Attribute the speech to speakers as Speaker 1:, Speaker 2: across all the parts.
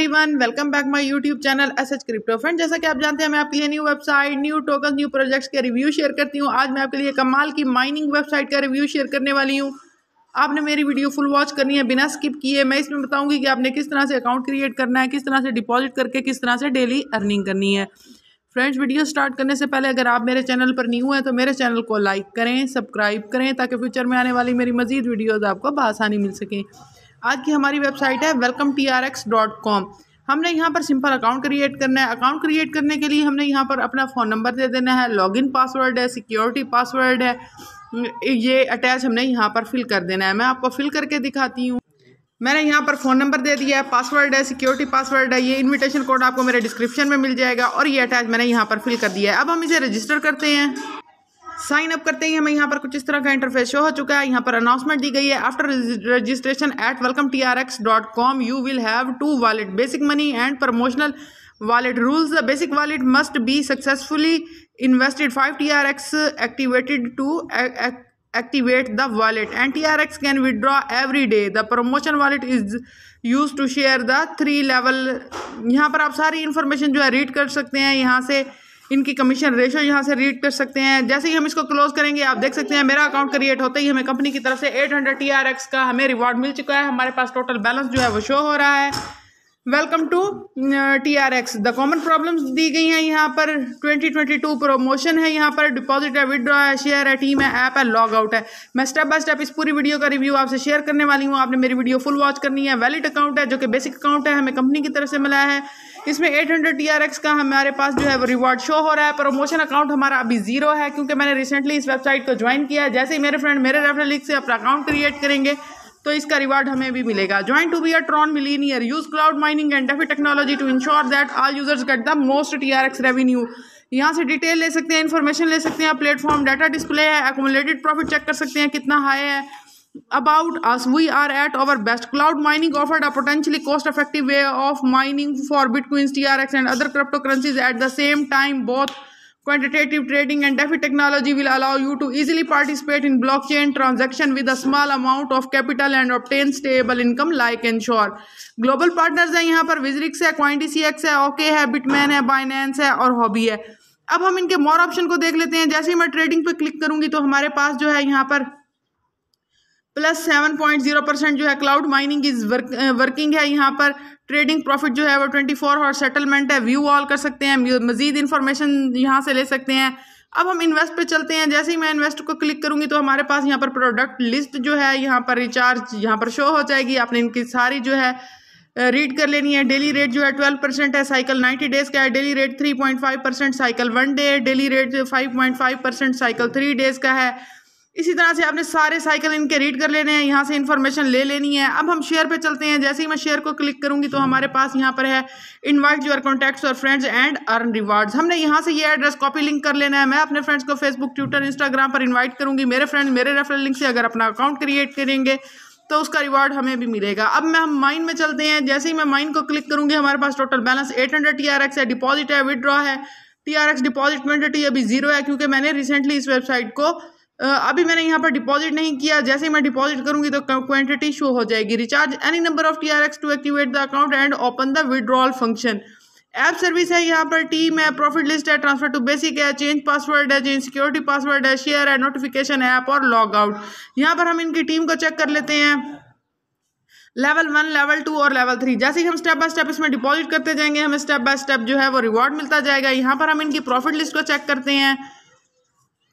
Speaker 1: Everyone welcome back my YouTube channel S H crypto friend जैसा कि आप जानते हैं मैं आपके लिए new website new token new projects के रिव्यू शेयर करती हूँ आज मैं आपके लिए कमाल की माइनिंग वेबसाइट का रिव्यू शेयर करने वाली हूँ आपने मेरी वीडियो फुल वॉच करनी है बिना स्किप किए मैं इसमें बताऊँगी कि आपने किस तरह से अकाउंट क्रिएट करना है किस तरह से डिपॉजिट करके किस तरह से डेली अर्निंग करनी है फ्रेंड्स वीडियो स्टार्ट करने से पहले अगर आप मेरे चैनल पर न्यू हैं तो मेरे चैनल को लाइक करें सब्सक्राइब करें ताकि फ्यूचर में आने वाली मेरी मजीद वीडियोज़ आपको बसानी मिल सकें आज की हमारी वेबसाइट है welcome T R X dot com हमने यहाँ पर सिंपल अकाउंट क्रिएट करना है अकाउंट क्रिएट करने के लिए हमने यहाँ पर अपना फ़ोन नंबर दे देना है लॉगिन पासवर्ड है सिक्योरिटी पासवर्ड है ये अटैच हमने यहाँ पर फिल कर देना है मैं आपको फिल करके दिखाती हूँ मैंने यहाँ पर फ़ोन नंबर दे दिया है पासवर्ड है सिक्योरिटी पासवर्ड है ये इनविटेशन कोड आपको मेरे डिस्क्रिप्शन में मिल जाएगा और ये अटैच मैंने यहाँ पर फिल कर दिया है अब हम इसे रजिस्टर करते हैं साइन अप करते ही हमें यहाँ पर कुछ इस तरह का इंटरफेस शो हो चुका है यहाँ पर अनाउंसमेंट दी गई है after registration at welcome T R X dot com you will have two wallet basic money and promotional wallet rules the basic wallet must be successfully invested five T R X activated to activate the wallet and T R X can withdraw every day the promotion wallet is use to share the three level यहाँ पर आप सारी information जो है read कर सकते हैं यहाँ से इनकी कमीशन रेशो यहाँ से रीड कर सकते हैं जैसे ही हम इसको क्लोज करेंगे आप देख सकते हैं मेरा अकाउंट क्रिएट होते ही हमें कंपनी की तरफ से eight hundred T R X का हमें रिवॉर्ड मिल चुका है हमारे पास टोटल बैलेंस जो है वो शो हो रहा है welcome to T R X the common problems दी गई हैं यहाँ पर 2022 प्रोमोशन है यहाँ पर डिपॉजिट है विदड्रॉ है शेयर है टीम है ऐप है लॉग आउट है मैं स्टेप बाय स्टेप इस पूरी वीडियो का रिव्यू आपसे शेयर करने वाली हूँ आपने मेरी वीडियो फुल वॉच करनी है वैलिड अकाउंट है जो कि बेसिक अकाउंट है हमें कंपनी की तरफ से मिला है इसमें 800 हंड्रेड का हमारे पास जो है वो रिवॉर्ड शो हो रहा है प्रमोशन अकाउंट हमारा अभी जीरो है क्योंकि मैंने रिसेंटली इस वेबसाइट को ज्वाइन किया है जैसे ही मेरे फ्रेंड मेरे रेफरल लिंक से अपना अकाउंट क्रिएट करेंगे तो इसका रिवार्ड हमें भी मिलेगा join to be a Tron millionaire use cloud mining and DeFi technology to ensure that all users get the most T R X revenue यहाँ से डिटेल ले सकते हैं इन्फॉर्मेशन ले सकते हैं प्लेटफॉर्म डाटा डिस्प्ले है एकोमोलेटेड प्रॉफिट चेक कर सकते हैं कितना हाई है are at our best cloud mining best a mining cost a way of mining for of T R X and other cryptocurrencies at the same time both Quantitative trading and DeFi technology will allow you to easily participate in blockchain transaction with a small amount of capital and obtain stable income like Ensure. Global partners हैं यहाँ पर Vizrix है, CoinDCX है, OK है, Bitmain है, Binance है और Hobby है. अब हम इनके मोर ऑप्शन को देख लेते हैं जैसे ही मैं ट्रेडिंग पे क्लिक करूंगी तो हमारे पास जो है यहाँ पर plus seven point zero percent जो है cloud mining is work, working है यहाँ पर ट्रेडिंग प्रॉफिट जो है वो ट्वेंटी फोर हॉर सेटलमेंट है व्यू ऑल कर सकते हैं मजीद इन्फॉर्मेशन यहाँ से ले सकते हैं अब हम इन्वेस्ट पे चलते हैं जैसे ही मैं इन्वेस्ट को क्लिक करूंगी तो हमारे पास यहाँ पर प्रोडक्ट लिस्ट जो है यहाँ पर रिचार्ज यहाँ पर शो हो जाएगी आपने इनकी सारी जो है रीड कर लेनी है डेली रेट जो है ट्वेल्व परसेंट है साइकिल नाइन्टी डेज का है daily rate three point five percent cycle one day daily rate five point five percent cycle three days का है इसी तरह से आपने सारे साइकिल इनके रीड कर लेने हैं यहाँ से इन्फॉर्मेशन ले लेनी है अब हम शेयर पे चलते हैं जैसे ही मैं शेयर को क्लिक करूँगी तो हमारे पास यहाँ पर है इनवाइट योर कॉन्टैक्ट्स और फ्रेंड्स एंड अर्न रिवार्ड्स हमने यहाँ से ये एड्रेस कॉपी लिंक कर लेना है मैं अपने फ्रेंड्स को फेसबुक ट्विटर इंस्टाग्राम पर इन्वाइट करूँगी मेरे फ्रेंड मेरे रेफरल लिंक से अगर अपना अकाउंट क्रिएट करेंगे तो उसका रिवार्ड हमें भी मिलेगा अब मैं हम माइन में चलते हैं जैसे ही मैं माइन को क्लिक करूँगी हमारे पास total balance eight hundred T R X है डिपॉजिट है विदड्रॉ है टी आर एक्स डिपॉजिट अभी जीरो है क्योंकि मैंने रिसेंटली इस वेबसाइट को अभी मैंने यहाँ पर डिपॉजिट नहीं किया जैसे ही मैं डिपॉजिट करूंगी तो क्वांटिटी शो हो जाएगी recharge any number of T R X to activate the account and open the withdrawal function app service है यहाँ पर टीम है प्रॉफिट लिस्ट है ट्रांसफर टू बेसिक है चेंज पासवर्ड है चेंज सिक्योरिटी पासवर्ड है शेयर है नोटिफिकेशन ऐप और लॉग आउट यहाँ पर हम इनकी टीम को चेक कर लेते हैं लेवल वन लेवल टू और लेवल थ्री जैसे ही हम स्टेप बाय स्टेप इसमें डिपॉजिट करते जाएंगे हमें स्टेप बाय स्टेप जो है वो रिवॉर्ड मिलता जाएगा यहाँ पर हम इनकी प्रॉफिट लिस्ट को चेक करते हैं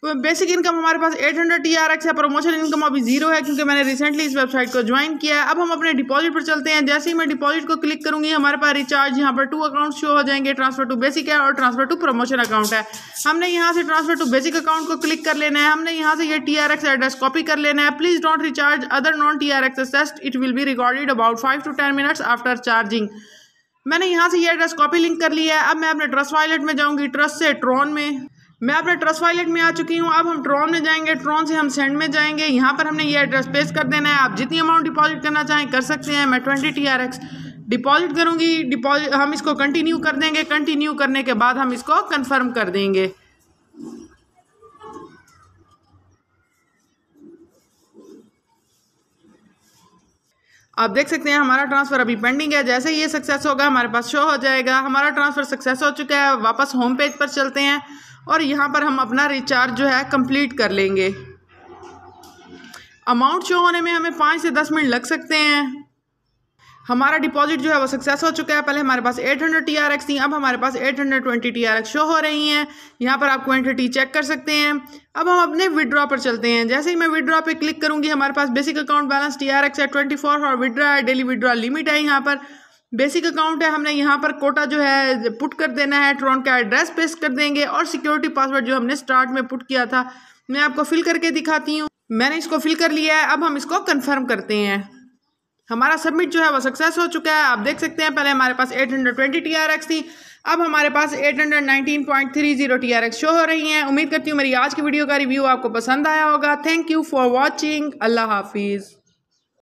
Speaker 1: बेसिक तो इनकम हमारे पास 800 हंड्रेड टी आर एक्स है प्रमोशन इनकम अभी जीरो है क्योंकि मैंने रिसेंटली इस वेबसाइट को ज्वाइन किया है अब हम अपने डिपॉजिट पर चलते हैं जैसे ही मैं डिपॉजिट को क्लिक करूंगी हमारे पास रिचार्ज यहाँ पर टू अकाउंट शो हो जाएंगे ट्रांसफर टू बेसिक है और ट्रांसफर टू प्रमोशन अकाउंट है हमने यहाँ से ट्रांसफर टू बेसिक अकाउंट को क्लिक कर लेना है हमने यहाँ से ये T R X address copy कर लेना है please don't recharge other non T R X it will be recorded about five to ten minutes after charging मैंने यहाँ से ये एड्रेस कॉपी लिंक कर लिया है अब मैं अपने ट्रस्ट वॉलेट में जाऊँगी ट्रस्ट से ट्रॉन में मैं अपने ट्रस्ट वॉलेट में आ चुकी हूँ अब हम ट्रॉन में जाएंगे ट्रॉन से हम सेंड में जाएंगे यहाँ पर हमने ये एड्रेस पेश कर देना है आप जितनी अमाउंट डिपॉजिट करना चाहें कर सकते हैं मैं twenty T R X deposit करूँगी डिपॉजिट हम इसको कंटिन्यू कर देंगे कंटिन्यू करने के बाद हम इसको कन्फर्म कर देंगे आप देख सकते हैं हमारा ट्रांसफ़र अभी पेंडिंग है जैसे ही ये सक्सेस होगा हमारे पास शो हो जाएगा हमारा ट्रांसफ़र सक्सेस हो चुका है वापस होम पेज पर चलते हैं और यहाँ पर हम अपना रिचार्ज जो है कंप्लीट कर लेंगे अमाउंट शो होने में हमें पाँच से दस मिनट लग सकते हैं हमारा डिपॉजिट जो है वो सक्सेस हो चुका है पहले हमारे पास 800 हंड्रेड टी आर थी अब हमारे पास 820 hundred twenty T R X show हो रही हैं यहाँ पर आप क्वान्टिटी चेक कर सकते हैं अब हम अपने विड्रॉ पर चलते हैं जैसे ही मैं विड्रॉ पे क्लिक करूँगी हमारे पास basic account balance T R X है ट्वेंटी फोर और विड्रॉ है डेली विड्रॉ लिमिट है यहाँ पर बेसिक अकाउंट है हमने यहाँ पर कोटा जो है पुट कर देना है ट्रॉन का एड्रेस पेस्ट कर देंगे और सिक्योरिटी पासवर्ड जो हमने स्टार्ट में पुट किया था मैं आपको फिल करके दिखाती हूँ मैंने इसको फिल कर लिया है अब हम इसको कन्फर्म करते हैं हमारा सबमिट जो है वो सक्सेस हो चुका है आप देख सकते हैं पहले हमारे पास 820 हंड्रेड थी अब हमारे पास 819.30 हंड्रेड शो हो रही हैं उम्मीद करती हूँ मेरी आज की वीडियो का रिव्यू आपको पसंद आया होगा थैंक यू फॉर वॉचिंग अल्लाह हाफिज़